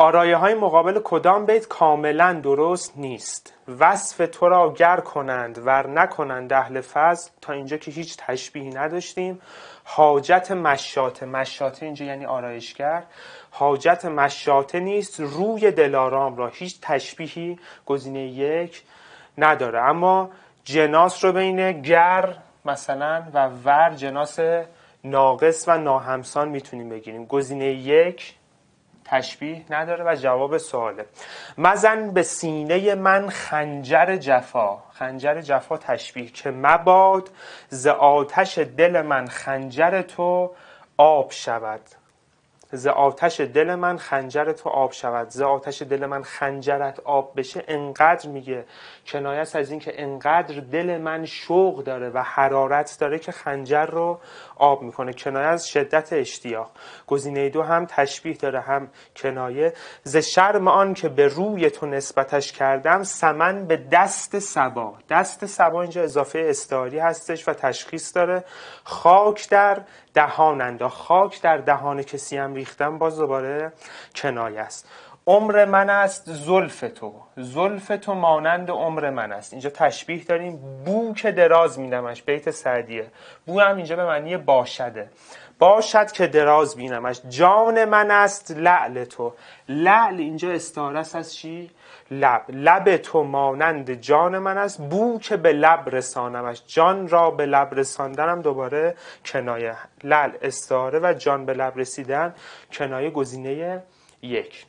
آرایه های مقابل کدام بیت کاملا درست نیست وصف تو را گر کنند ور نکنند اهل فضل تا اینجا که هیچ تشبیهی نداشتیم حاجت مشاته مشاته اینجا یعنی آرایشگر حاجت مشاته نیست روی دلارام را هیچ تشبیهی گزینه یک نداره اما جناس رو بین گر مثلا و ور جناس ناقص و ناهمسان میتونیم بگیریم گزینه یک تشبیه نداره و جواب سواله مزن به سینه من خنجر جفا خنجر جفا تشبیه که مباد ز آتش دل من خنجر تو آب شود ز آتش دل من خنجر تو آب شود ز آتش دل من خنجرت آب بشه انقدر میگه کنایه از اینکه انقدر دل من شوق داره و حرارت داره که خنجر رو آب میکنه کنایه از شدت اشتیاق گزینه دو هم تشبیه داره هم کنایه ز شرم آن که به روی تو نسبتش کردم سمن به دست سبا دست سبا اینجا اضافه استعاری هستش و تشخیص داره خاک در دهان خاک در دهان کسی هم ریختن باز دوباره کنایه است عمر من است زلف تو زلف تو مانند عمر من است اینجا تشبیه داریم بو که دراز میدمش بیت سعدیه بو هم اینجا به معنی باشده باشد که دراز بینمش جان من است لعل تو لعل اینجا استعاره است از چی لب لب تو مانند جان من است بو که به لب رسانمش جان را به لب رساندنم دوباره کنایه لعل استعاره و جان به لب رسیدن کنایه گزینه یک